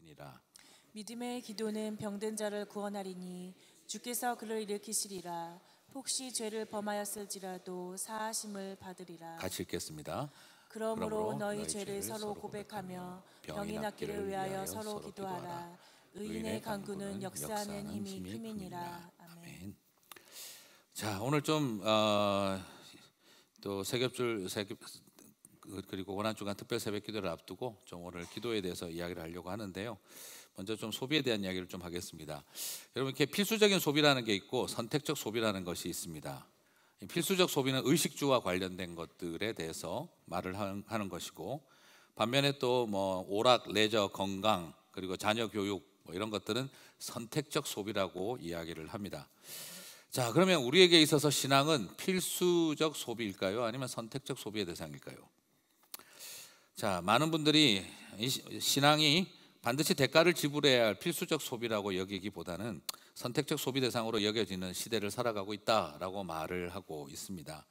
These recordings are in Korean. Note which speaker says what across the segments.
Speaker 1: 하시니라. 믿음의 기도는 병든 자를 구원하리니 주께서 그를 일으키시리라. 혹시 죄를 범하였을지라도 사하심을 받으리라. 같이 읽겠습니다.
Speaker 2: 그러므로, 그러므로 너희, 너희 죄를, 서로
Speaker 1: 고백하며 병이 낫기를 위하여 서로 기도하라. 의인의 강구는 역사하는 힘이 큼이니라. 아멘. 자 오늘 좀또 어, 겹줄 세겹 그 그리고 원한 주간 특별 새벽 기도를 앞두고 좀 오늘 기도에 대해서 이야기를 하려고 하는데요. 먼저 좀 소비에 대한 이야기를 좀 하겠습니다. 여러분 이렇게 필수적인 소비라는 게 있고 선택적 소비라는 것이 있습니다. 필수적 소비는 의식주와 관련된 것들에 대해서 말을 하는 것이고 반면에 또 뭐 오락, 레저, 건강 그리고 자녀 교육 뭐 이런 것들은 선택적 소비라고 이야기를 합니다. 자, 그러면 우리에게 있어서 신앙은 필수적 소비일까요? 아니면 선택적 소비의 대상일까요? 자, 많은 분들이 신앙이 반드시 대가를 지불해야 할 필수적 소비라고 여기기보다는 선택적 소비 대상으로 여겨지는 시대를 살아가고 있다라고 말을 하고 있습니다.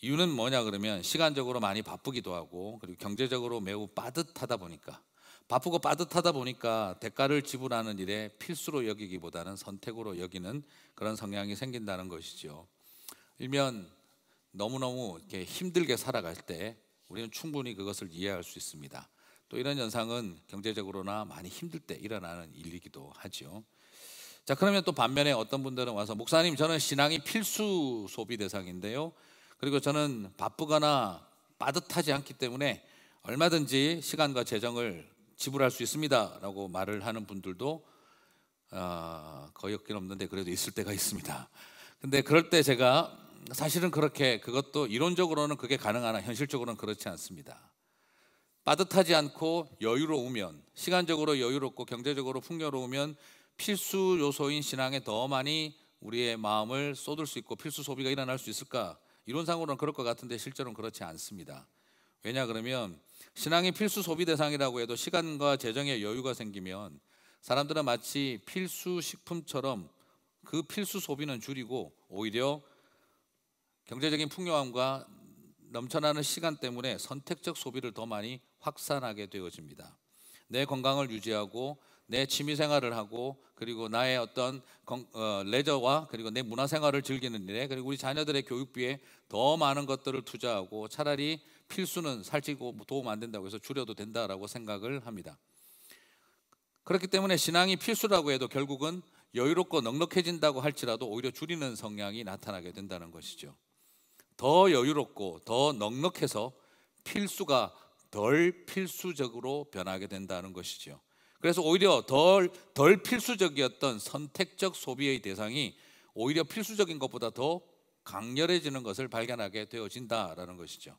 Speaker 1: 이유는 뭐냐 그러면 시간적으로 많이 바쁘기도 하고 그리고 경제적으로 매우 빠듯하다 보니까 바쁘고 빠듯하다 보니까 대가를 지불하는 일에 필수로 여기기보다는 선택으로 여기는 그런 성향이 생긴다는 것이죠. 일면 너무너무 이렇게 힘들게 살아갈 때 우리는 충분히 그것을 이해할 수 있습니다. 또 이런 현상은 경제적으로나 많이 힘들 때 일어나는 일이기도 하죠. 자, 그러면 또 반면에 어떤 분들은 와서 목사님 저는 신앙이 필수 소비 대상인데요. 그리고 저는 바쁘거나 빠듯하지 않기 때문에 얼마든지 시간과 재정을 지불할 수 있습니다라고 말을 하는 분들도 어, 거의 없긴 없는데 그래도 있을 때가 있습니다. 근데 그럴 때 제가 사실은 그렇게 그것도 이론적으로는 그게 가능하나 현실적으로는 그렇지 않습니다. 빠듯하지 않고 여유로우면 시간적으로 여유롭고 경제적으로 풍요로우면 필수 요소인 신앙에 더 많이 우리의 마음을 쏟을 수 있고 필수 소비가 일어날 수 있을까? 이론상으로는 그럴 것 같은데 실제로는 그렇지 않습니다. 왜냐 그러면 신앙이 필수 소비 대상이라고 해도 시간과 재정의 여유가 생기면 사람들은 마치 필수 식품처럼 그 필수 소비는 줄이고 오히려 경제적인 풍요함과 넘쳐나는 시간 때문에 선택적 소비를 더 많이 확산하게 되어집니다. 내 건강을 유지하고 내 취미 생활을 하고 그리고 나의 어떤 어, 레저와 그리고 내 문화 생활을 즐기는 일에 그리고 우리 자녀들의 교육비에 더 많은 것들을 투자하고 차라리 필수는 살찌고 뭐 도움 안 된다고 해서 줄여도 된다라고 생각을 합니다. 그렇기 때문에 신앙이 필수라고 해도 결국은 여유롭고 넉넉해진다고 할지라도 오히려 줄이는 성향이 나타나게 된다는 것이죠. 더 여유롭고 더 넉넉해서 필수가 덜 필수적으로 변하게 된다는 것이죠. 그래서 오히려 덜, 덜 필수적이었던 선택적 소비의 대상이 오히려 필수적인 것보다 더 강렬해지는 것을 발견하게 되어진다라는 것이죠.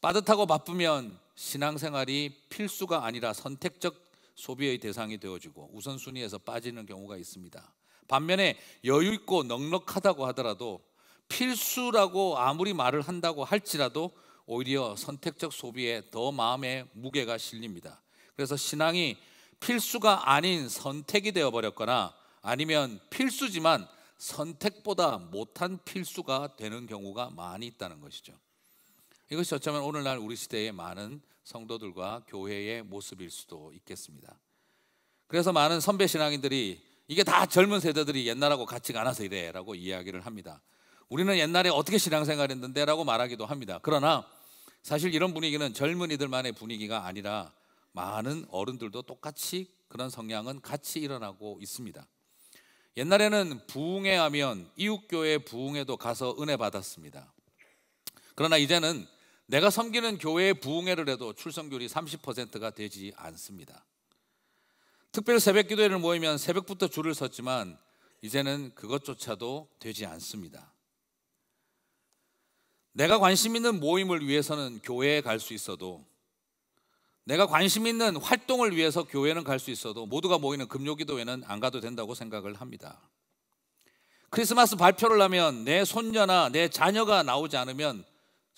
Speaker 1: 빠듯하고 바쁘면 신앙생활이 필수가 아니라 선택적 소비의 대상이 되어지고 우선순위에서 빠지는 경우가 있습니다. 반면에 여유 있고 넉넉하다고 하더라도 필수라고 아무리 말을 한다고 할지라도 오히려 선택적 소비에 더 마음의 무게가 실립니다. 그래서 신앙이 필수가 아닌 선택이 되어 버렸거나 아니면 필수지만 선택보다 못한 필수가 되는 경우가 많이 있다는 것이죠. 이것이 어쩌면 오늘날 우리 시대의 많은 성도들과 교회의 모습일 수도 있겠습니다. 그래서 많은 선배 신앙인들이 이게 다 젊은 세대들이 옛날하고 같이가 않아서 이래라고 이야기를 합니다. 우리는 옛날에 어떻게 신앙생활했는데 라고 말하기도 합니다. 그러나 사실 이런 분위기는 젊은이들만의 분위기가 아니라 많은 어른들도 똑같이 그런 성향은 같이 일어나고 있습니다. 옛날에는 부흥회 하면 이웃교회 부흥회도 가서 은혜 받았습니다. 그러나 이제는 내가 섬기는 교회의 부흥회를 해도 출석률이 30%가 되지 않습니다. 특별 새벽 기도회를 모이면 새벽부터 줄을 섰지만 이제는 그것조차도 되지 않습니다. 내가 관심 있는 모임을 위해서는 교회에 갈 수 있어도 내가 관심 있는 활동을 위해서 교회는 갈 수 있어도 모두가 모이는 금요 기도회는 안 가도 된다고 생각을 합니다. 크리스마스 발표를 하면 내 손녀나 내 자녀가 나오지 않으면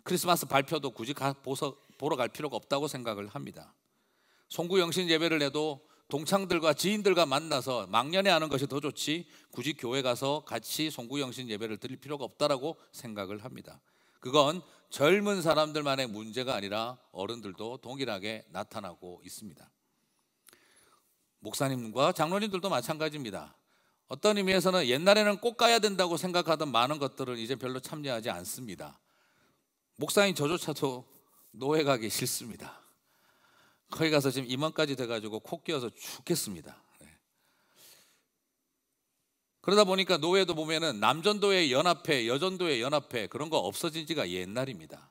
Speaker 1: 크리스마스 발표도 굳이 가, 보서, 보러 갈 필요가 없다고 생각을 합니다. 송구 영신 예배를 해도 동창들과 지인들과 만나서 막년에 하는 것이 더 좋지 굳이 교회 가서 같이 송구 영신 예배를 드릴 필요가 없다라고 생각을 합니다. 그건 젊은 사람들만의 문제가 아니라 어른들도 동일하게 나타나고 있습니다. 목사님과 장로님들도 마찬가지입니다. 어떤 의미에서는 옛날에는 꼭 가야 된다고 생각하던 많은 것들을 이제 별로 참여하지 않습니다. 목사님 저조차도 노예 가기 싫습니다. 거기 가서 지금 임원까지 돼가지고 코 끼어서 죽겠습니다. 그러다 보니까 노예도 보면은 남전도의 연합회, 여전도의 연합회 그런 거 없어진 지가 옛날입니다.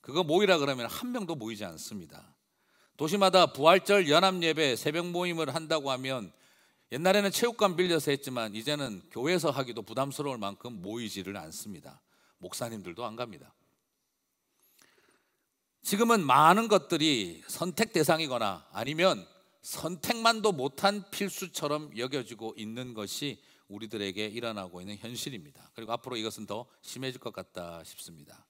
Speaker 1: 그거 모이라 그러면 한 명도 모이지 않습니다. 도시마다 부활절 연합 예배 새벽 모임을 한다고 하면 옛날에는 체육관 빌려서 했지만 이제는 교회에서 하기도 부담스러울 만큼 모이지를 않습니다. 목사님들도 안 갑니다. 지금은 많은 것들이 선택 대상이거나 아니면 선택만도 못한 필수처럼 여겨지고 있는 것이 우리들에게 일어나고 있는 현실입니다. 그리고 앞으로 이것은 더 심해질 것 같다 싶습니다.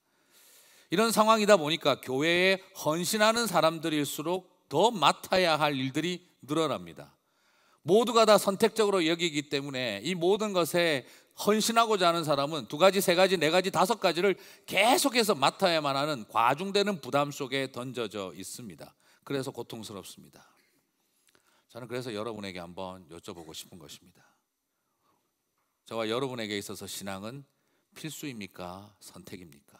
Speaker 1: 이런 상황이다 보니까 교회에 헌신하는 사람들일수록 더 맡아야 할 일들이 늘어납니다. 모두가 다 선택적으로 여기기 때문에 이 모든 것에 헌신하고자 하는 사람은 두 가지, 세 가지, 네 가지, 다섯 가지를 계속해서 맡아야만 하는 과중되는 부담 속에 던져져 있습니다. 그래서 고통스럽습니다. 저는 그래서 여러분에게 한번 여쭤보고 싶은 것입니다. 저와 여러분에게 있어서 신앙은 필수입니까? 선택입니까?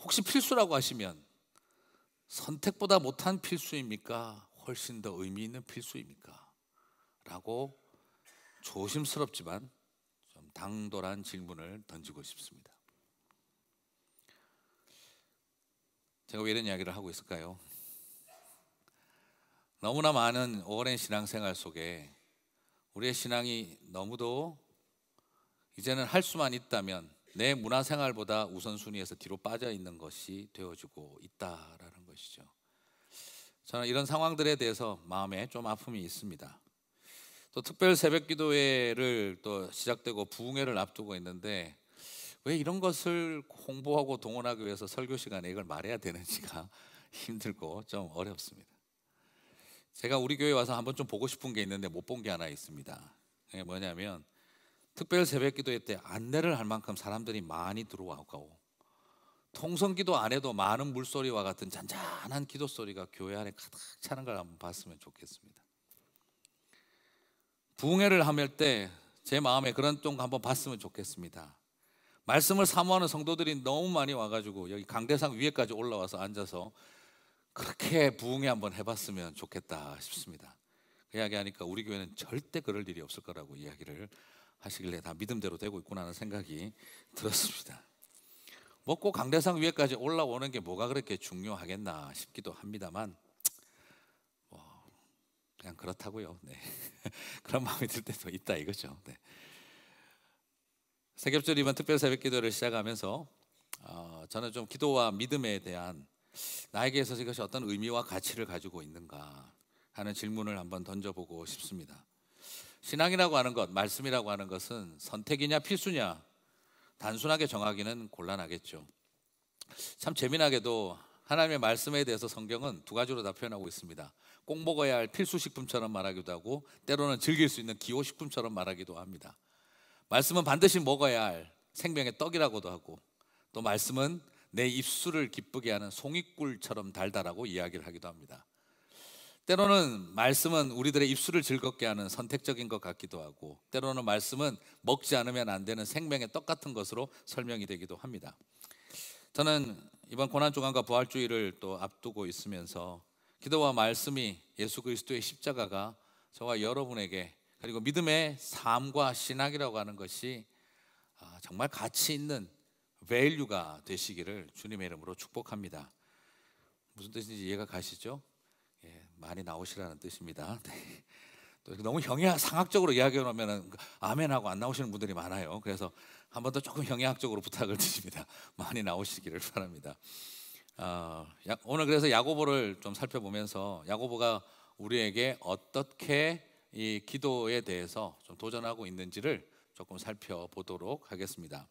Speaker 1: 혹시 필수라고 하시면 선택보다 못한 필수입니까? 훨씬 더 의미 있는 필수입니까? 라고 조심스럽지만 좀 당돌한 질문을 던지고 싶습니다. 제가 왜 이런 이야기를 하고 있을까요? 너무나 많은 오랜 신앙생활 속에 우리의 신앙이 너무도 이제는 할 수만 있다면 내 문화생활보다 우선순위에서 뒤로 빠져 있는 것이 되어지고 있다라는 것이죠. 저는 이런 상황들에 대해서 마음에 좀 아픔이 있습니다. 또 특별 새벽 기도회를 또 시작되고 부흥회를 앞두고 있는데 왜 이런 것을 홍보하고 동원하기 위해서 설교 시간에 이걸 말해야 되는지가 힘들고 좀 어렵습니다. 제가 우리 교회 와서 한번 좀 보고 싶은 게 있는데 못 본 게 하나 있습니다. 뭐냐면 특별 새벽 기도회 때 안내를 할 만큼 사람들이 많이 들어와고 통성 기도 안 해도 많은 물소리와 같은 잔잔한 기도 소리가 교회 안에 가득 차는 걸 한번 봤으면 좋겠습니다. 부흥회를 하며 때제 마음에 그런 쪽 한번 봤으면 좋겠습니다. 말씀을 사모하는 성도들이 너무 많이 와가지고 여기 강대상 위에까지 올라와서 앉아서 그렇게 부흥회 한번 해봤으면 좋겠다 싶습니다. 그 이야기하니까 우리 교회는 절대 그럴 일이 없을 거라고 이야기를 하시길래 다 믿음대로 되고 있구나 하는 생각이 들었습니다. 먹고 강대상 위에까지 올라오는 게 뭐가 그렇게 중요하겠나 싶기도 합니다만 뭐 그냥 그렇다고요. 네. 그런 마음이 들 때도 있다 이거죠. 네. 세겹절 이번 특별 새벽 기도를 시작하면서 어, 저는 좀 기도와 믿음에 대한 나에게 서 이것이 어떤 의미와 가치를 가지고 있는가 하는 질문을 한번 던져보고 싶습니다. 신앙이라고 하는 것, 말씀이라고 하는 것은 선택이냐 필수냐 단순하게 정하기는 곤란하겠죠. 참 재미나게도 하나님의 말씀에 대해서 성경은 두 가지로 다 표현하고 있습니다. 꼭 먹어야 할 필수식품처럼 말하기도 하고 때로는 즐길 수 있는 기호식품처럼 말하기도 합니다. 말씀은 반드시 먹어야 할 생명의 떡이라고도 하고 또 말씀은 내 입술을 기쁘게 하는 송이꿀처럼 달달하고 이야기를 하기도 합니다. 때로는 말씀은 우리들의 입술을 즐겁게 하는 선택적인 것 같기도 하고 때로는 말씀은 먹지 않으면 안 되는 생명의 떡 같은 것으로 설명이 되기도 합니다. 저는 이번 고난 주간과 부활주의를 또 앞두고 있으면서 기도와 말씀이 예수 그리스도의 십자가가 저와 여러분에게 그리고 믿음의 삶과 신학이라고 하는 것이 아, 정말 가치 있는 밸류가 되시기를 주님의 이름으로 축복합니다. 무슨 뜻인지 이해가 가시죠? 예, 많이 나오시라는 뜻입니다. 네. 너무 형이학적으로 이야기해 면 그 아멘하고 안 나오시는 분들이 많아요. 그래서 한 번 더 조금 형이학적으로 부탁을 드립니다. 많이 나오시기를 바랍니다. 어, 오늘 그래서 야고보를 좀 살펴보면서 야고보가 우리에게 어떻게 이 기도에 대해서 좀 도전하고 있는지를 조금 살펴보도록 하겠습니다.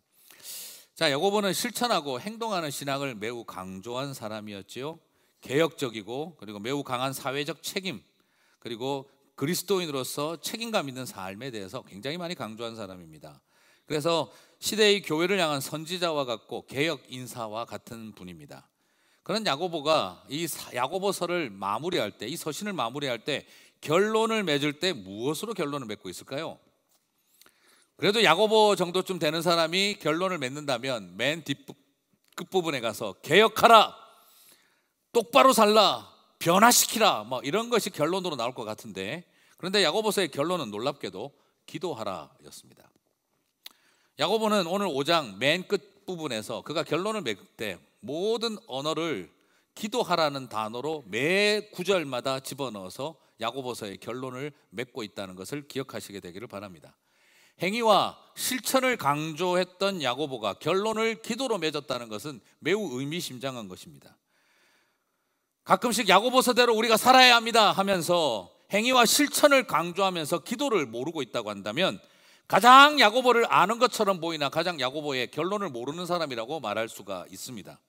Speaker 1: 자, 야고보는 실천하고 행동하는 신앙을 매우 강조한 사람이었지요. 개혁적이고 그리고 매우 강한 사회적 책임 그리고 그리스도인으로서 책임감 있는 삶에 대해서 굉장히 많이 강조한 사람입니다. 그래서 시대의 교회를 향한 선지자와 같고 개혁 인사와 같은 분입니다. 그런 야고보가 이 야고보서를 마무리할 때, 이 서신을 마무리할 때 결론을 맺을 때 무엇으로 결론을 맺고 있을까요? 그래도 야고보 정도쯤 되는 사람이 결론을 맺는다면 맨 뒷끝부분에 가서 개혁하라, 똑바로 살라, 변화시키라, 뭐 이런 것이 결론으로 나올 것 같은데 그런데 야고보서의 결론은 놀랍게도 기도하라였습니다. 야고보는 오늘 5장 맨 끝부분에서 그가 결론을 맺을 때 모든 언어를 기도하라는 단어로 매 구절마다 집어넣어서 야고보서의 결론을 맺고 있다는 것을 기억하시게 되기를 바랍니다. 행위와 실천을 강조했던 야고보가 결론을 기도로 맺었다는 것은 매우 의미심장한 것입니다. 가끔씩 야고보서대로 우리가 살아야 합니다 하면서 행위와 실천을 강조하면서 기도를 모르고 있다고 한다면 가장 야고보를 아는 것처럼 보이나 가장 야고보의 결론을 모르는 사람이라고 말할 수가 있습니다.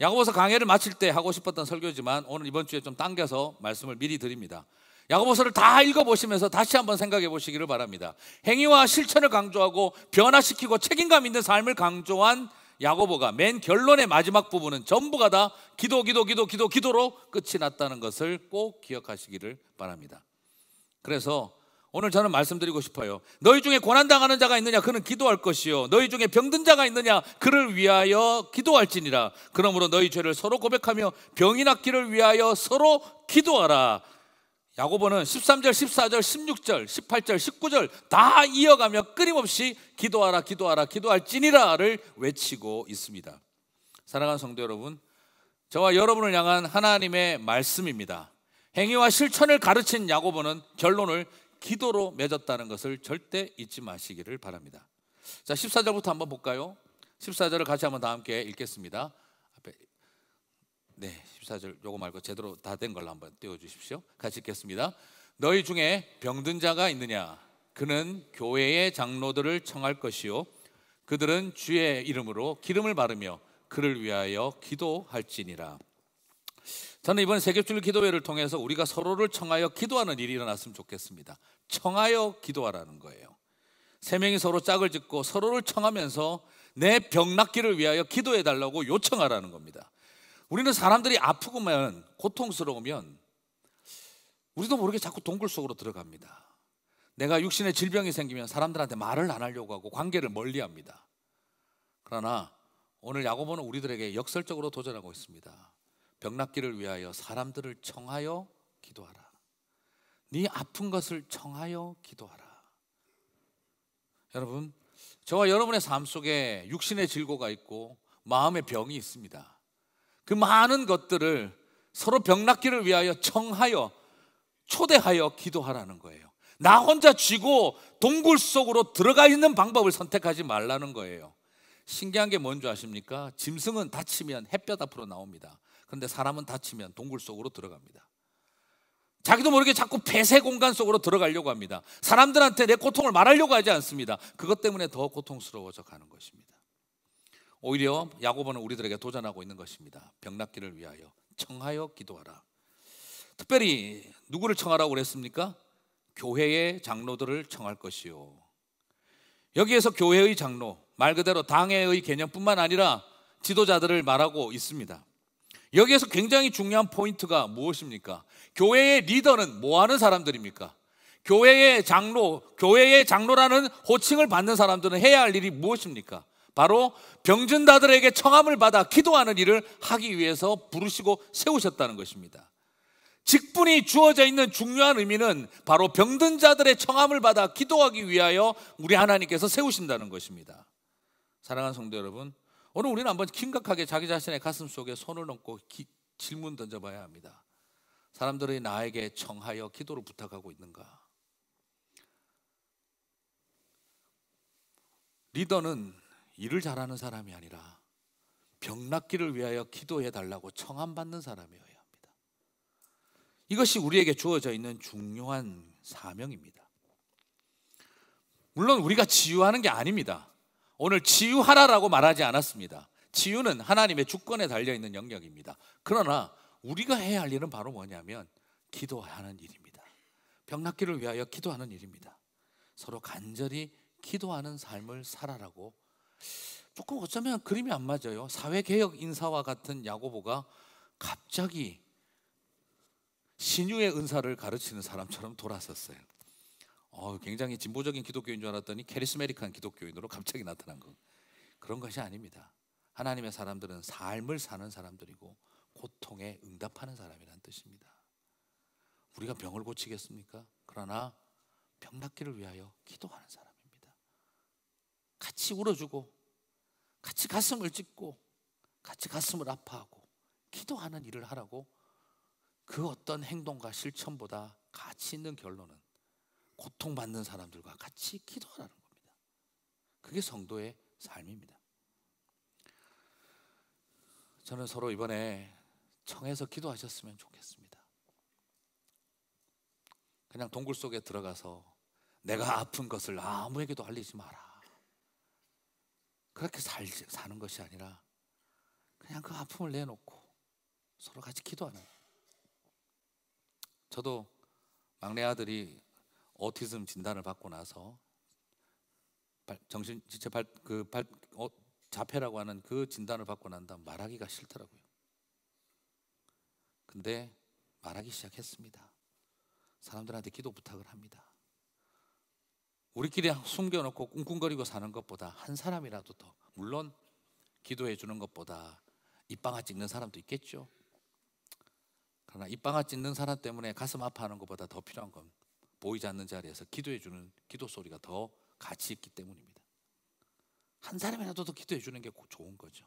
Speaker 1: 야고보서 강의를 마칠 때 하고 싶었던 설교지만 오늘 이번 주에 좀 당겨서 말씀을 미리 드립니다. 야고보서를 다 읽어보시면서 다시 한번 생각해 보시기를 바랍니다. 행위와 실천을 강조하고 변화시키고 책임감 있는 삶을 강조한 야고보가 맨 결론의 마지막 부분은 전부가 다 기도, 기도, 기도, 기도, 기도로 끝이 났다는 것을 꼭 기억하시기를 바랍니다. 그래서 오늘 저는 말씀드리고 싶어요. 너희 중에 고난당하는 자가 있느냐? 그는 기도할 것이요. 너희 중에 병든 자가 있느냐? 그를 위하여 기도할지니라. 그러므로 너희 죄를 서로 고백하며 병이 낫기를 위하여 서로 기도하라. 야고보는 13절, 14절, 16절, 18절, 19절 다 이어가며 끊임없이 기도하라, 기도하라, 기도할지니라를 외치고 있습니다. 사랑하는 성도 여러분, 저와 여러분을 향한 하나님의 말씀입니다. 행위와 실천을 가르친 야고보는 결론을 기도로 맺었다는 것을 절대 잊지 마시기를 바랍니다. 자, 14절부터 한번 볼까요? 14절을 같이 한번 다 함께 읽겠습니다. 네, 14절 요거 말고 제대로 다 된 걸로 한번 띄워 주십시오. 같이 읽겠습니다. 너희 중에 병든 자가 있느냐? 그는 교회의 장로들을 청할 것이요 그들은 주의 이름으로 기름을 바르며 그를 위하여 기도할지니라. 저는 이번 세계주일 기도회를 통해서 우리가 서로를 청하여 기도하는 일이 일어났으면 좋겠습니다. 청하여 기도하라는 거예요. 세 명이 서로 짝을 짓고 서로를 청하면서 내병 낫기를 위하여 기도해 달라고 요청하라는 겁니다. 우리는 사람들이 아프고면 고통스러우면 우리도 모르게 자꾸 동굴 속으로 들어갑니다. 내가 육신에 질병이 생기면 사람들한테 말을 안 하려고 하고 관계를 멀리 합니다. 그러나 오늘 야고보는 우리들에게 역설적으로 도전하고 있습니다. 병낫기를 위하여 사람들을 청하여 기도하라. 네 아픈 것을 청하여 기도하라. 여러분, 저와 여러분의 삶 속에 육신의 질고가 있고 마음의 병이 있습니다. 그 많은 것들을 서로 병락기를 위하여 청하여 초대하여 기도하라는 거예요. 나 혼자 쥐고 동굴 속으로 들어가 있는 방법을 선택하지 말라는 거예요. 신기한 게 뭔지 아십니까? 짐승은 다치면 햇볕 앞으로 나옵니다. 그런데 사람은 다치면 동굴 속으로 들어갑니다. 자기도 모르게 자꾸 폐쇄 공간 속으로 들어가려고 합니다. 사람들한테 내 고통을 말하려고 하지 않습니다. 그것 때문에 더 고통스러워져 가는 것입니다. 오히려 야고보는 우리들에게 도전하고 있는 것입니다. 병낫기를 위하여 청하여 기도하라. 특별히 누구를 청하라고 그랬습니까? 교회의 장로들을 청할 것이요. 여기에서 교회의 장로, 말 그대로 당의 개념뿐만 아니라 지도자들을 말하고 있습니다. 여기에서 굉장히 중요한 포인트가 무엇입니까? 교회의 리더는 뭐 하는 사람들입니까? 교회의 장로, 교회의 장로라는 호칭을 받는 사람들은 해야 할 일이 무엇입니까? 바로 병든 자들에게 청함을 받아 기도하는 일을 하기 위해서 부르시고 세우셨다는 것입니다. 직분이 주어져 있는 중요한 의미는 바로 병든 자들의 청함을 받아 기도하기 위하여 우리 하나님께서 세우신다는 것입니다. 사랑하는 성도 여러분, 오늘 우리는 한번 심각하게 자기 자신의 가슴 속에 손을 얹고 기, 질문 던져봐야 합니다. 사람들이 나에게 청하여 기도를 부탁하고 있는가? 리더는 일을 잘하는 사람이 아니라 병낫기를 위하여 기도해 달라고 청함 받는 사람이어야 합니다. 이것이 우리에게 주어져 있는 중요한 사명입니다. 물론 우리가 치유하는 게 아닙니다. 오늘 치유하라라고 말하지 않았습니다. 치유는 하나님의 주권에 달려 있는 영역입니다. 그러나 우리가 해야 할 일은 바로 뭐냐면 기도하는 일입니다. 병낫기를 위하여 기도하는 일입니다. 서로 간절히 기도하는 삶을 살아라고 조금 어쩌면 그림이 안 맞아요. 사회개혁 인사와 같은 야고보가 갑자기 신유의 은사를 가르치는 사람처럼 돌아섰어요. 어, 굉장히 진보적인 기독교인 줄 알았더니 캐리스메릭한 기독교인으로 갑자기 나타난 것. 그런 것이 아닙니다. 하나님의 사람들은 삶을 사는 사람들이고 고통에 응답하는 사람이란 뜻입니다. 우리가 병을 고치겠습니까? 그러나 병 낫기를 위하여 기도하는 사람. 같이 울어주고 같이 가슴을 찢고 같이 가슴을 아파하고 기도하는 일을 하라고 그 어떤 행동과 실천보다 가치 있는 결론은 고통받는 사람들과 같이 기도하라는 겁니다. 그게 성도의 삶입니다. 저는 서로 이번에 청해서 기도하셨으면 좋겠습니다. 그냥 동굴 속에 들어가서 내가 아픈 것을 아무에게도 알리지 마라. 그렇게 살, 사는 것이 아니라 그냥 그 아픔을 내놓고 서로 같이 기도하는 저도 막내 아들이 오티즘 진단을 받고 나서 정신 지체 발, 그 발, 어, 자폐라고 하는 그 진단을 받고 난 다음 말하기가 싫더라고요. 근데 말하기 시작했습니다. 사람들한테 기도 부탁을 합니다. 우리끼리 숨겨놓고 꿍꿍거리고 사는 것보다 한 사람이라도 더 물론 기도해 주는 것보다 입방아 찍는 사람도 있겠죠. 그러나 입방아 찍는 사람 때문에 가슴 아파하는 것보다 더 필요한 건 보이지 않는 자리에서 기도해 주는 기도 소리가 더 가치 있기 때문입니다. 한 사람이라도 더 기도해 주는 게 좋은 거죠.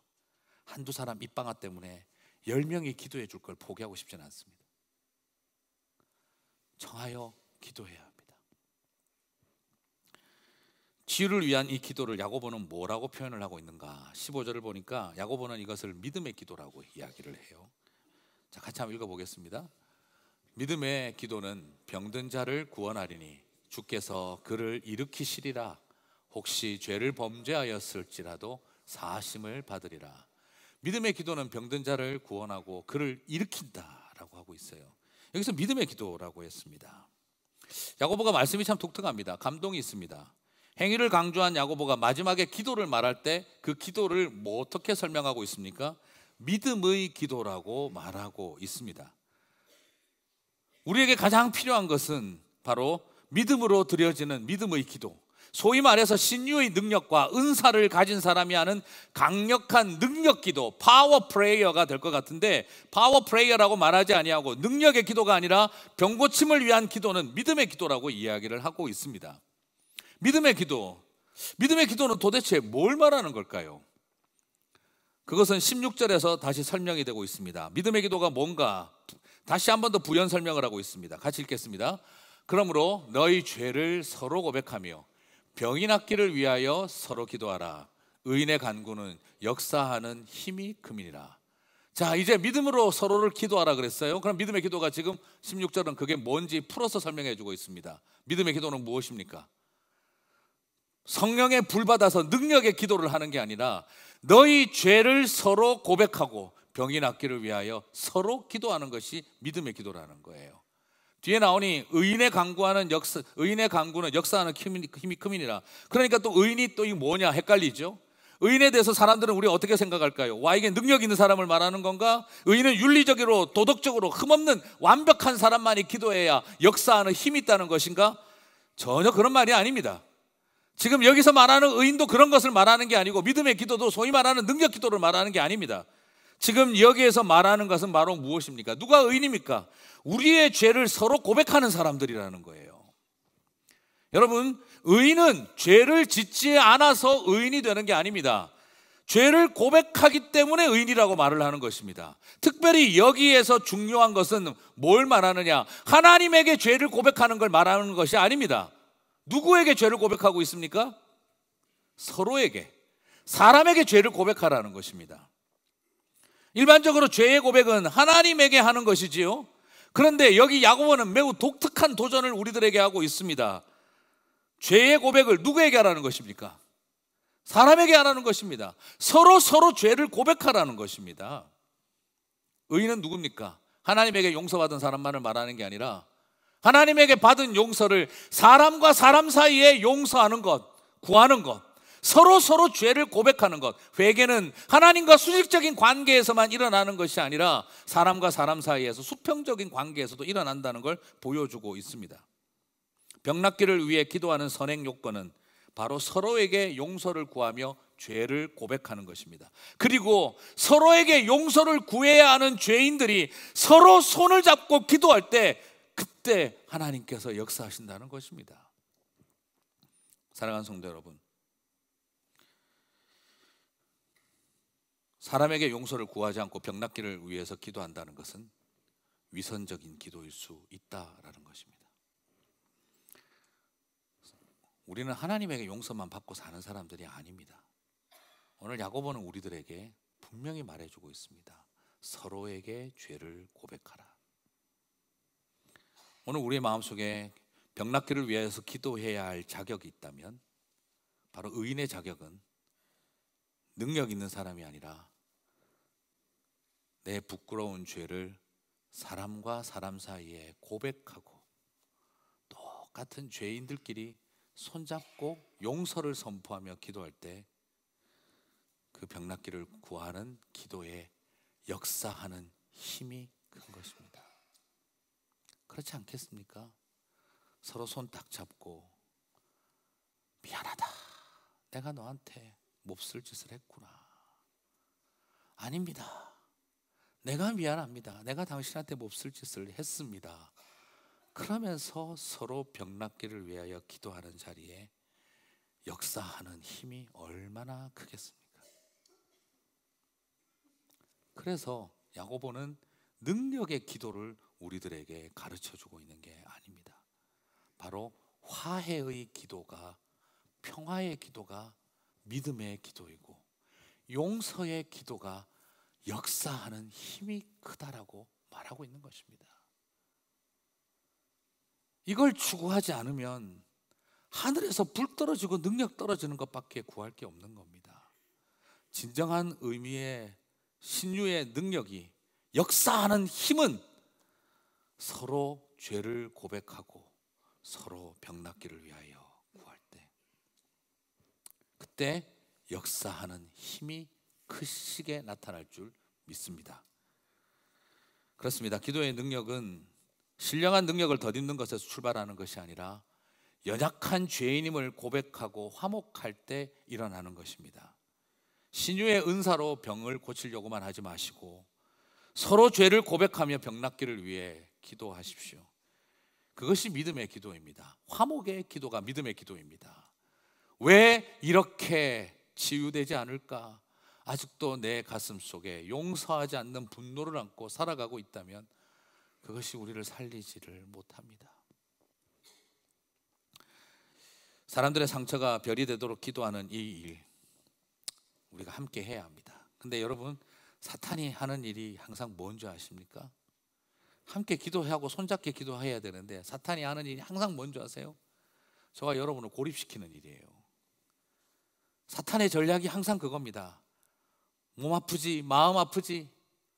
Speaker 1: 한 두 사람 입방아 때문에 열 명이 기도해 줄 걸 포기하고 싶지는 않습니다. 청하여 기도해야 합니다. 기후를 위한 이 기도를 야고보는 뭐라고 표현을 하고 있는가? 15절을 보니까 야고보는 이것을 믿음의 기도라고 이야기를 해요. 자, 같이 한번 읽어 보겠습니다. 믿음의 기도는 병든 자를 구원하리니 주께서 그를 일으키시리라. 혹시 죄를 범죄하였을지라도 사심을 받으리라. 믿음의 기도는 병든 자를 구원하고 그를 일으킨다라고 하고 있어요. 여기서 믿음의 기도라고 했습니다. 야고보가 말씀이 참 독특합니다. 감동이 있습니다. 행위를 강조한 야고보가 마지막에 기도를 말할 때 그 기도를 뭐 어떻게 설명하고 있습니까? 믿음의 기도라고 말하고 있습니다. 우리에게 가장 필요한 것은 바로 믿음으로 드려지는 믿음의 기도. 소위 말해서 신유의 능력과 은사를 가진 사람이 하는 강력한 능력 기도, 파워 프레이어가 될 것 같은데 파워 프레이어라고 말하지 아니하고 능력의 기도가 아니라 병고침을 위한 기도는 믿음의 기도라고 이야기를 하고 있습니다. 믿음의 기도. 믿음의 기도는 도대체 뭘 말하는 걸까요? 그것은 16절에서 다시 설명이 되고 있습니다. 믿음의 기도가 뭔가 다시 한 번 더 부연 설명을 하고 있습니다. 같이 읽겠습니다. 그러므로 너희 죄를 서로 고백하며 병이 낫기를 위하여 서로 기도하라. 의인의 간구는 역사하는 힘이 금이라 자, 이제 믿음으로 서로를 기도하라 그랬어요. 그럼 믿음의 기도가 지금 16절은 그게 뭔지 풀어서 설명해 주고 있습니다. 믿음의 기도는 무엇입니까? 성령의 불받아서 능력의 기도를 하는 게 아니라 너희 죄를 서로 고백하고 병이 낫기를 위하여 서로 기도하는 것이 믿음의 기도라는 거예요. 뒤에 나오니 의인의 강구하는 역사, 의인의 강구는 역사하는 힘이, 힘이 크민이라. 그러니까 또 의인이 또 이 뭐냐 헷갈리죠. 의인에 대해서 사람들은 우리 어떻게 생각할까요? 와이게 능력 있는 사람을 말하는 건가? 의인은 윤리적으로 도덕적으로 흠없는 완벽한 사람만이 기도해야 역사하는 힘이 있다는 것인가? 전혀 그런 말이 아닙니다. 지금 여기서 말하는 의인도 그런 것을 말하는 게 아니고 믿음의 기도도 소위 말하는 능력 기도를 말하는 게 아닙니다. 지금 여기에서 말하는 것은 바로 무엇입니까? 누가 의인입니까? 우리의 죄를 서로 고백하는 사람들이라는 거예요. 여러분, 의인은 죄를 짓지 않아서 의인이 되는 게 아닙니다. 죄를 고백하기 때문에 의인이라고 말을 하는 것입니다. 특별히 여기에서 중요한 것은 뭘 말하느냐? 하나님에게 죄를 고백하는 걸 말하는 것이 아닙니다. 누구에게 죄를 고백하고 있습니까? 서로에게. 사람에게 죄를 고백하라는 것입니다. 일반적으로 죄의 고백은 하나님에게 하는 것이지요. 그런데 여기 야고보는 매우 독특한 도전을 우리들에게 하고 있습니다. 죄의 고백을 누구에게 하라는 것입니까? 사람에게 하라는 것입니다. 서로 서로 죄를 고백하라는 것입니다. 의인은 누굽니까? 하나님에게 용서받은 사람만을 말하는 게 아니라 하나님에게 받은 용서를 사람과 사람 사이에 용서하는 것, 구하는 것, 서로 서로 죄를 고백하는 것. 회개는 하나님과 수직적인 관계에서만 일어나는 것이 아니라 사람과 사람 사이에서 수평적인 관계에서도 일어난다는 걸 보여주고 있습니다. 병낫기를 위해 기도하는 선행 요건은 바로 서로에게 용서를 구하며 죄를 고백하는 것입니다. 그리고 서로에게 용서를 구해야 하는 죄인들이 서로 손을 잡고 기도할 때 그때 하나님께서 역사하신다는 것입니다. 사랑하는 성도 여러분, 사람에게 용서를 구하지 않고 병낫기를 위해서 기도한다는 것은 위선적인 기도일 수 있다라는 것입니다. 우리는 하나님에게 용서만 받고 사는 사람들이 아닙니다. 오늘 야고보는 우리들에게 분명히 말해주고 있습니다. 서로에게 죄를 고백하라. 오늘 우리의 마음속에 병낫기를 위해서 기도해야 할 자격이 있다면 바로 의인의 자격은 능력 있는 사람이 아니라 내 부끄러운 죄를 사람과 사람 사이에 고백하고 똑같은 죄인들끼리 손잡고 용서를 선포하며 기도할 때 그 병낫기를 구하는 기도에 역사하는 힘이 큰 것입니다. 그렇지 않겠습니까? 서로 손 딱 잡고 미안하다. 내가 너한테 몹쓸 짓을 했구나. 아닙니다. 내가 미안합니다. 내가 당신한테 몹쓸 짓을 했습니다. 그러면서 서로 병락기를 위하여 기도하는 자리에 역사하는 힘이 얼마나 크겠습니까? 그래서 야고보는 능력의 기도를 우리들에게 가르쳐 주고 있는 게 아닙니다. 바로 화해의 기도가 평화의 기도가 믿음의 기도이고 용서의 기도가 역사하는 힘이 크다라고 말하고 있는 것입니다. 이걸 추구하지 않으면 하늘에서 불 떨어지고 능력 떨어지는 것밖에 구할 게 없는 겁니다. 진정한 의미의 신유의 능력이 역사하는 힘은 서로 죄를 고백하고 서로 병낫기를 위하여 구할 때 그때 역사하는 힘이 크시게 나타날 줄 믿습니다. 그렇습니다. 기도의 능력은 신령한 능력을 더듬는 것에서 출발하는 것이 아니라 연약한 죄인임을 고백하고 화목할 때 일어나는 것입니다. 신유의 은사로 병을 고치려고만 하지 마시고 서로 죄를 고백하며 병낫기를 위해 기도하십시오. 그것이 믿음의 기도입니다. 화목의 기도가 믿음의 기도입니다. 왜 이렇게 치유되지 않을까? 아직도 내 가슴 속에 용서하지 않는 분노를 안고 살아가고 있다면 그것이 우리를 살리지를 못합니다. 사람들의 상처가 별이 되도록 기도하는 이 일, 우리가 함께 해야 합니다. 근데 여러분, 사탄이 하는 일이 항상 뭔지 아십니까? 함께 기도하고 손잡게 기도해야 되는데 사탄이 하는 일이 항상 뭔지 아세요? 저와 여러분을 고립시키는 일이에요. 사탄의 전략이 항상 그겁니다. 몸 아프지, 마음 아프지,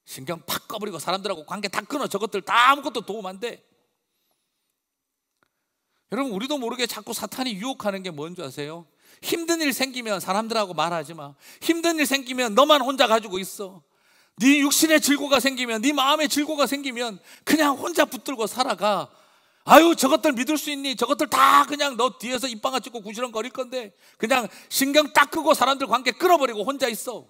Speaker 1: 신경 팍 꺼버리고 사람들하고 관계 다 끊어. 저것들 다 아무것도 도움 안 돼. 여러분, 우리도 모르게 자꾸 사탄이 유혹하는 게 뭔지 아세요? 힘든 일 생기면 사람들하고 말하지 마. 힘든 일 생기면 너만 혼자 가지고 있어. 네 육신의 질고가 생기면 네 마음의 질고가 생기면 그냥 혼자 붙들고 살아가. 아유 저것들 믿을 수 있니? 저것들 다 그냥 너 뒤에서 입방아 찍고 구시렁거릴 건데 그냥 신경 딱 끄고 사람들 관계 끌어버리고 혼자 있어.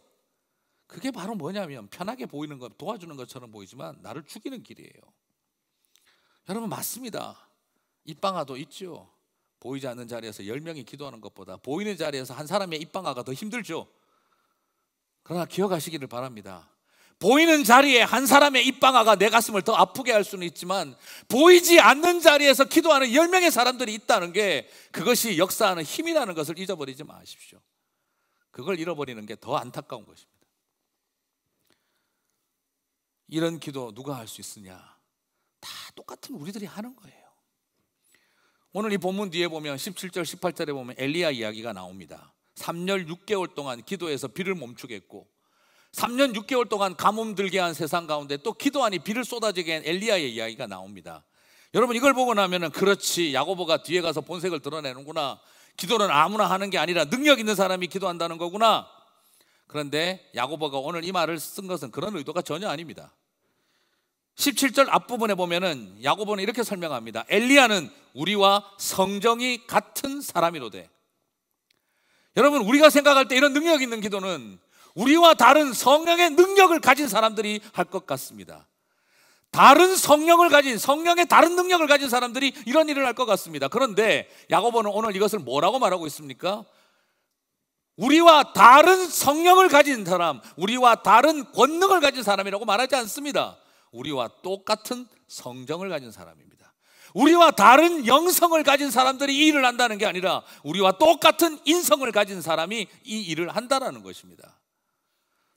Speaker 1: 그게 바로 뭐냐면 편하게 보이는 것, 도와주는 것처럼 보이지만 나를 죽이는 길이에요. 여러분 맞습니다. 입방아도 있죠. 보이지 않는 자리에서 열명이 기도하는 것보다 보이는 자리에서 한 사람의 입방아가 더 힘들죠. 그러나 기억하시기를 바랍니다. 보이는 자리에 한 사람의 입방아가 내 가슴을 더 아프게 할 수는 있지만 보이지 않는 자리에서 기도하는 열명의 사람들이 있다는 게 그것이 역사하는 힘이라는 것을 잊어버리지 마십시오. 그걸 잃어버리는 게 더 안타까운 것입니다. 이런 기도 누가 할 수 있으냐? 다 똑같은 우리들이 하는 거예요. 오늘 이 본문 뒤에 보면 17절 18절에 보면 엘리야 이야기가 나옵니다. 3년 6개월 동안 기도해서 비를 멈추겠고 3년 6개월 동안 가뭄 들게 한 세상 가운데 또 기도하니 비를 쏟아지게 한 엘리야의 이야기가 나옵니다. 여러분 이걸 보고 나면은 그렇지 야고보가 뒤에 가서 본색을 드러내는구나. 기도는 아무나 하는 게 아니라 능력 있는 사람이 기도한다는 거구나. 그런데 야고보가 오늘 이 말을 쓴 것은 그런 의도가 전혀 아닙니다. 17절 앞부분에 보면은 야고보는 이렇게 설명합니다. 엘리야는 우리와 성정이 같은 사람이로되. 여러분 우리가 생각할 때 이런 능력 있는 기도는 우리와 다른 성령의 능력을 가진 사람들이 할 것 같습니다. 다른 성령을 가진 성령의 다른 능력을 가진 사람들이 이런 일을 할 것 같습니다. 그런데 야고보는 오늘 이것을 뭐라고 말하고 있습니까? 우리와 다른 성령을 가진 사람, 우리와 다른 권능을 가진 사람이라고 말하지 않습니다. 우리와 똑같은 성정을 가진 사람입니다. 우리와 다른 영성을 가진 사람들이 이 일을 한다는 게 아니라 우리와 똑같은 인성을 가진 사람이 이 일을 한다라는 것입니다.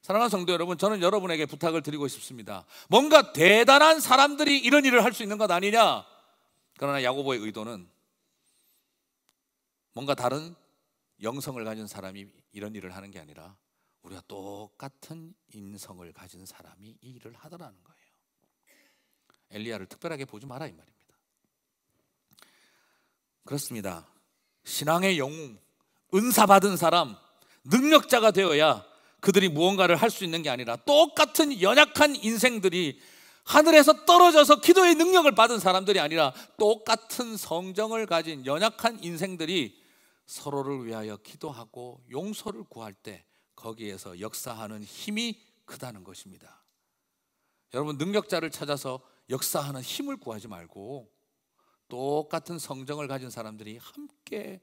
Speaker 1: 사랑하는 성도 여러분, 저는 여러분에게 부탁을 드리고 싶습니다. 뭔가 대단한 사람들이 이런 일을 할 수 있는 것 아니냐? 그러나 야고보의 의도는 뭔가 다른 영성을 가진 사람이 이런 일을 하는 게 아니라 우리가 똑같은 인성을 가진 사람이 이 일을 하더라는 거예요. 엘리야를 특별하게 보지 마라 이 말입니다. 그렇습니다. 신앙의 영웅, 은사 받은 사람, 능력자가 되어야 그들이 무언가를 할 수 있는 게 아니라 똑같은 연약한 인생들이 하늘에서 떨어져서 기도의 능력을 받은 사람들이 아니라 똑같은 성정을 가진 연약한 인생들이 서로를 위하여 기도하고 용서를 구할 때 거기에서 역사하는 힘이 크다는 것입니다. 여러분 능력자를 찾아서 역사하는 힘을 구하지 말고 똑같은 성정을 가진 사람들이 함께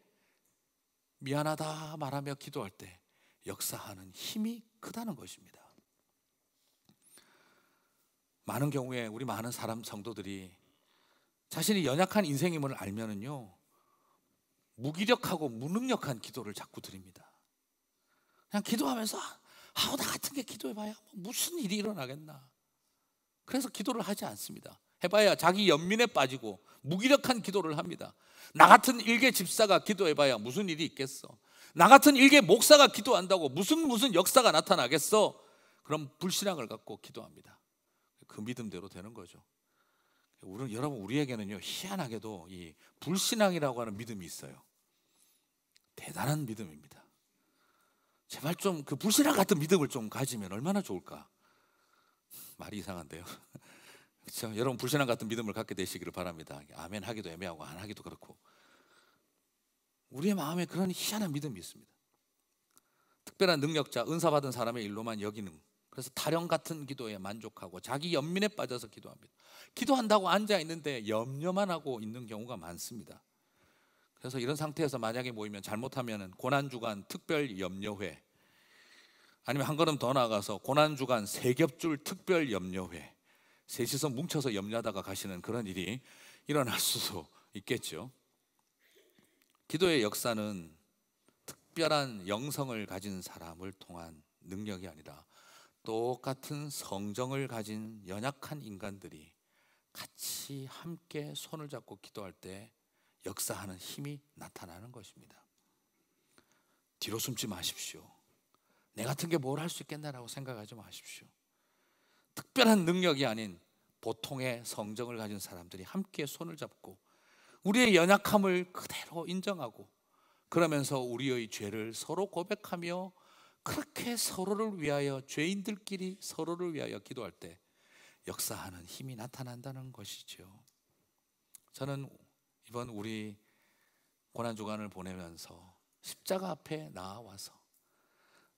Speaker 1: 미안하다 말하며 기도할 때 역사하는 힘이 크다는 것입니다. 많은 경우에 우리 많은 사람 성도들이 자신이 연약한 인생임을 알면은요 무기력하고 무능력한 기도를 자꾸 드립니다. 그냥 기도하면서 아우 나 같은 게 기도해봐야 뭐 무슨 일이 일어나겠나. 그래서 기도를 하지 않습니다. 해봐야 자기 연민에 빠지고 무기력한 기도를 합니다. 나 같은 일개 집사가 기도해봐야 무슨 일이 있겠어. 나 같은 일개 목사가 기도한다고 무슨 무슨 역사가 나타나겠어? 그럼 불신앙을 갖고 기도합니다. 그 믿음대로 되는 거죠. 우리는 여러분 우리에게는요 희한하게도 이 불신앙이라고 하는 믿음이 있어요. 대단한 믿음입니다. 제발 좀 그 불신앙 같은 믿음을 좀 가지면 얼마나 좋을까? 말이 이상한데요. 그렇죠? 여러분 불신앙 같은 믿음을 갖게 되시기를 바랍니다. 아멘 하기도 애매하고 안 하기도 그렇고. 우리의 마음에 그런 희한한 믿음이 있습니다. 특별한 능력자, 은사받은 사람의 일로만 여기는 그래서 타령 같은 기도에 만족하고 자기 연민에 빠져서 기도합니다. 기도한다고 앉아 있는데 염려만 하고 있는 경우가 많습니다. 그래서 이런 상태에서 만약에 모이면 잘못하면 고난 주간 특별 염려회 아니면 한 걸음 더 나아가서 고난 주간 세겹줄 특별 염려회 셋이서 뭉쳐서 염려하다가 가시는 그런 일이 일어날 수도 있겠죠. 기도의 역사는 특별한 영성을 가진 사람을 통한 능력이 아니라 똑같은 성정을 가진 연약한 인간들이 같이 함께 손을 잡고 기도할 때 역사하는 힘이 나타나는 것입니다. 뒤로 숨지 마십시오. 내 같은 게 뭘 할 수 있겠나라고 생각하지 마십시오. 특별한 능력이 아닌 보통의 성정을 가진 사람들이 함께 손을 잡고 우리의 연약함을 그대로 인정하고 그러면서 우리의 죄를 서로 고백하며 그렇게 서로를 위하여 죄인들끼리 서로를 위하여 기도할 때 역사하는 힘이 나타난다는 것이죠. 저는 이번 우리 고난 주간을 보내면서 십자가 앞에 나와서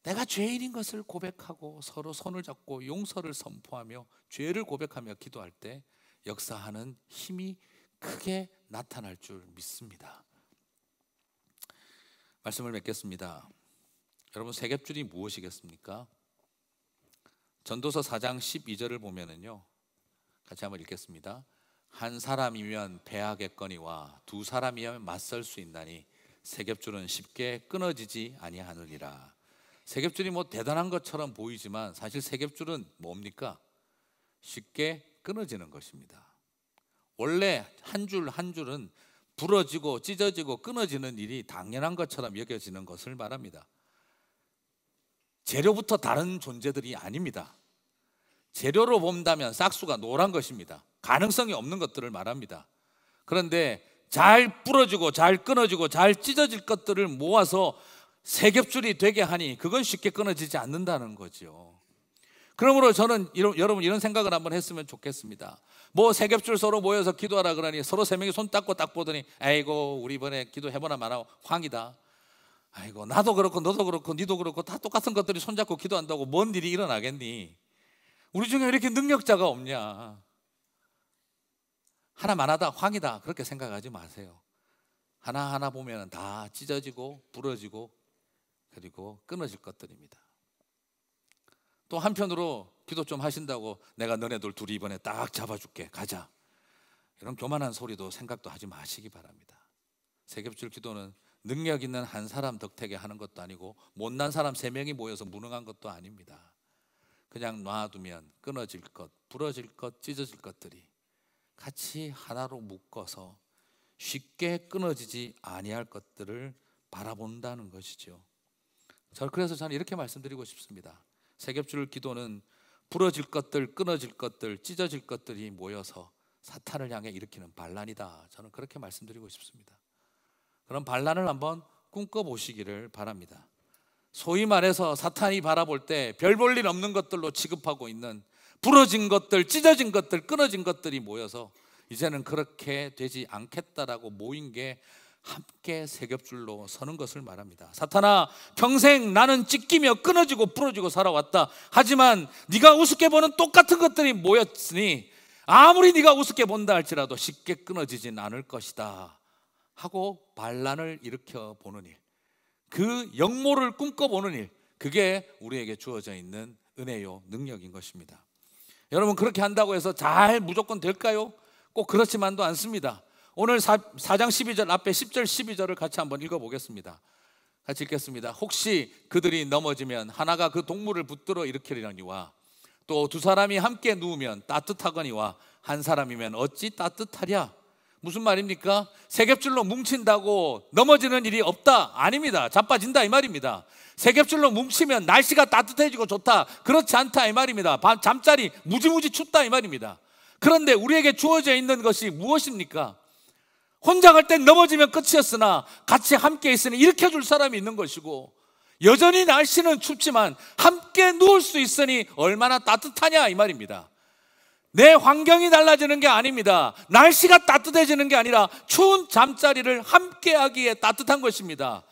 Speaker 1: 내가 죄인인 것을 고백하고 서로 손을 잡고 용서를 선포하며 죄를 고백하며 기도할 때 역사하는 힘이 크게 나타날 줄 믿습니다. 말씀을 맺겠습니다. 여러분 세겹줄이 무엇이겠습니까? 전도서 4장 12절을 보면은요. 같이 한번 읽겠습니다. 한 사람이면 배하겠거니와 두 사람이면 맞설 수 있나니 세겹줄은 쉽게 끊어지지 아니하느니라. 세겹줄이 뭐 대단한 것처럼 보이지만 사실 세겹줄은 뭡니까? 쉽게 끊어지는 것입니다. 원래 한 줄 한 줄은 부러지고 찢어지고 끊어지는 일이 당연한 것처럼 여겨지는 것을 말합니다. 재료부터 다른 존재들이 아닙니다. 재료로 본다면 싹수가 노란 것입니다. 가능성이 없는 것들을 말합니다. 그런데 잘 부러지고 잘 끊어지고 잘 찢어질 것들을 모아서 세 겹줄이 되게 하니 그건 쉽게 끊어지지 않는다는 거지요. 그러므로 저는 이런, 여러분 이런 생각을 한번 했으면 좋겠습니다. 뭐 세겹줄 서로 모여서 기도하라 그러니 서로 세 명이 손 닦고 딱 보더니 아이고 우리 이번에 기도해보나 마나 황이다. 아이고 나도 그렇고 너도 그렇고 니도 그렇고 다 똑같은 것들이 손잡고 기도한다고 뭔 일이 일어나겠니? 우리 중에 이렇게 능력자가 없냐? 하나만 하다 황이다 그렇게 생각하지 마세요. 하나하나 보면 다 찢어지고 부러지고 그리고 끊어질 것들입니다. 또 한편으로 기도 좀 하신다고 내가 너네들 둘이 이번에 딱 잡아줄게 가자 이런 교만한 소리도 생각도 하지 마시기 바랍니다 세겹줄 기도는 능력 있는 한 사람 덕택에 하는 것도 아니고 못난 사람 세 명이 모여서 무능한 것도 아닙니다 그냥 놔두면 끊어질 것, 부러질 것, 찢어질 것들이 같이 하나로 묶어서 쉽게 끊어지지 아니할 것들을 바라본다는 것이죠. 저 그래서 저는 이렇게 말씀드리고 싶습니다. 세겹줄 기도는 부러질 것들, 끊어질 것들, 찢어질 것들이 모여서 사탄을 향해 일으키는 반란이다. 저는 그렇게 말씀드리고 싶습니다. 그런 반란을 한번 꿈꿔보시기를 바랍니다. 소위 말해서 사탄이 바라볼 때 별 볼일 없는 것들로 취급하고 있는 부러진 것들, 찢어진 것들, 끊어진 것들이 모여서 이제는 그렇게 되지 않겠다라고 모인 게 함께 세겹줄로 서는 것을 말합니다. 사탄아, 평생 나는 찢기며 끊어지고 부러지고 살아왔다. 하지만 네가 우습게 보는 똑같은 것들이 모였으니 아무리 네가 우습게 본다 할지라도 쉽게 끊어지진 않을 것이다. 하고 반란을 일으켜 보는 일. 그 역모를 꿈꿔 보는 일. 그게 우리에게 주어져 있는 은혜요 능력인 것입니다. 여러분 그렇게 한다고 해서 잘 무조건 될까요? 꼭 그렇지만도 않습니다. 오늘 4, 장 12절 앞에 10절 12절을 같이 한번 읽어보겠습니다. 같이 읽겠습니다. 혹시 그들이 넘어지면 하나가 그 동물을 붙들어 일으키려니와 또 두 사람이 함께 누우면 따뜻하거니와 한 사람이면 어찌 따뜻하랴? 무슨 말입니까? 세겹줄로 뭉친다고 넘어지는 일이 없다. 아닙니다. 자빠진다 이 말입니다. 세겹줄로 뭉치면 날씨가 따뜻해지고 좋다. 그렇지 않다 이 말입니다. 잠자리 무지무지 춥다 이 말입니다. 그런데 우리에게 주어져 있는 것이 무엇입니까? 혼자 갈 때 넘어지면 끝이었으나 같이 함께 있으니 일으켜줄 사람이 있는 것이고 여전히 날씨는 춥지만 함께 누울 수 있으니 얼마나 따뜻하냐 이 말입니다. 내 환경이 달라지는 게 아닙니다. 날씨가 따뜻해지는 게 아니라 추운 잠자리를 함께 하기에 따뜻한 것입니다.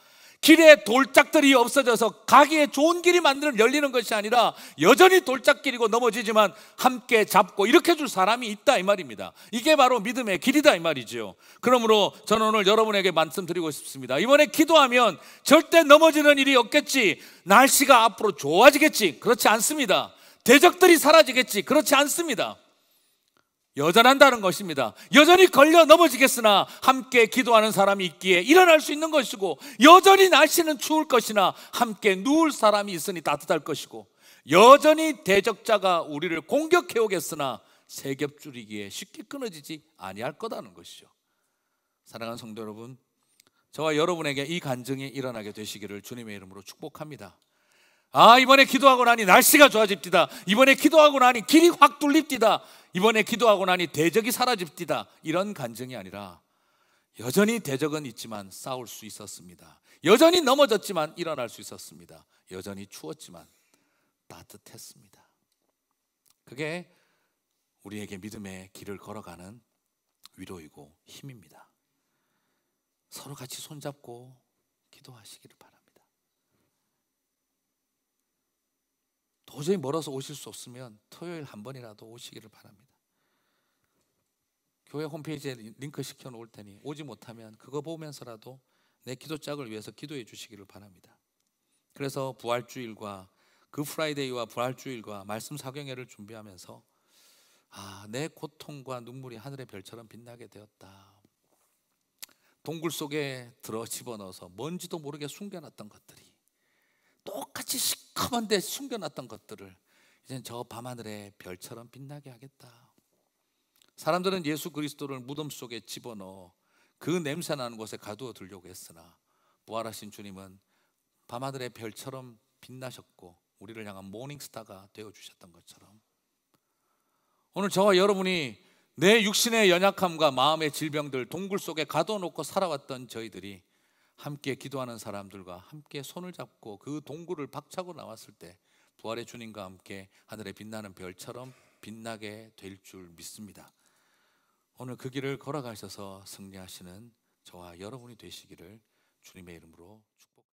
Speaker 1: 길에 돌짝들이 없어져서 가기에 좋은 길이 만드는 열리는 것이 아니라 여전히 돌짝길이고 넘어지지만 함께 잡고 이렇게 줄 사람이 있다 이 말입니다. 이게 바로 믿음의 길이다 이말이지요 그러므로 저는 오늘 여러분에게 말씀드리고 싶습니다. 이번에 기도하면 절대 넘어지는 일이 없겠지. 날씨가 앞으로 좋아지겠지. 그렇지 않습니다. 대적들이 사라지겠지. 그렇지 않습니다. 여전한다는 것입니다. 여전히 걸려 넘어지겠으나 함께 기도하는 사람이 있기에 일어날 수 있는 것이고 여전히 날씨는 추울 것이나 함께 누울 사람이 있으니 따뜻할 것이고 여전히 대적자가 우리를 공격해 오겠으나 세겹줄이기에 쉽게 끊어지지 아니할 거다는 것이죠. 사랑하는 성도 여러분, 저와 여러분에게 이 간증이 일어나게 되시기를 주님의 이름으로 축복합니다. 아, 이번에 기도하고 나니 날씨가 좋아집디다. 이번에 기도하고 나니 길이 확 뚫립디다. 이번에 기도하고 나니 대적이 사라집디다. 이런 간증이 아니라 여전히 대적은 있지만 싸울 수 있었습니다. 여전히 넘어졌지만 일어날 수 있었습니다. 여전히 추웠지만 따뜻했습니다. 그게 우리에게 믿음의 길을 걸어가는 위로이고 힘입니다. 서로 같이 손잡고 기도하시기를 바랍니다. 도저히 멀어서 오실 수 없으면 토요일 한 번이라도 오시기를 바랍니다. 교회 홈페이지에 링크 시켜 놓을 테니 오지 못하면 그거 보면서라도 내 기도짝을 위해서 기도해 주시기를 바랍니다. 그래서 부활주일과 그 프라이데이와 부활주일과 말씀 사경회를 준비하면서 아, 내 고통과 눈물이 하늘의 별처럼 빛나게 되었다. 동굴 속에 들어 집어넣어서 뭔지도 모르게 숨겨놨던 것들이 똑같 시커먼 데 숨겨놨던 것들을 이젠 저 밤하늘에 별처럼 빛나게 하겠다. 사람들은 예수 그리스도를 무덤 속에 집어넣어 그 냄새 나는 곳에 가두어 두려고 했으나 부활하신 주님은 밤하늘의 별처럼 빛나셨고 우리를 향한 모닝스타가 되어 주셨던 것처럼 오늘 저와 여러분이 내 육신의 연약함과 마음의 질병들 동굴 속에 가둬놓고 살아왔던 저희들이 함께 기도하는 사람들과 함께 손을 잡고 그 동굴을 박차고 나왔을 때 부활의 주님과 함께 하늘에 빛나는 별처럼 빛나게 될 줄 믿습니다. 오늘 그 길을 걸어가셔서 승리하시는 저와 여러분이 되시기를 주님의 이름으로 축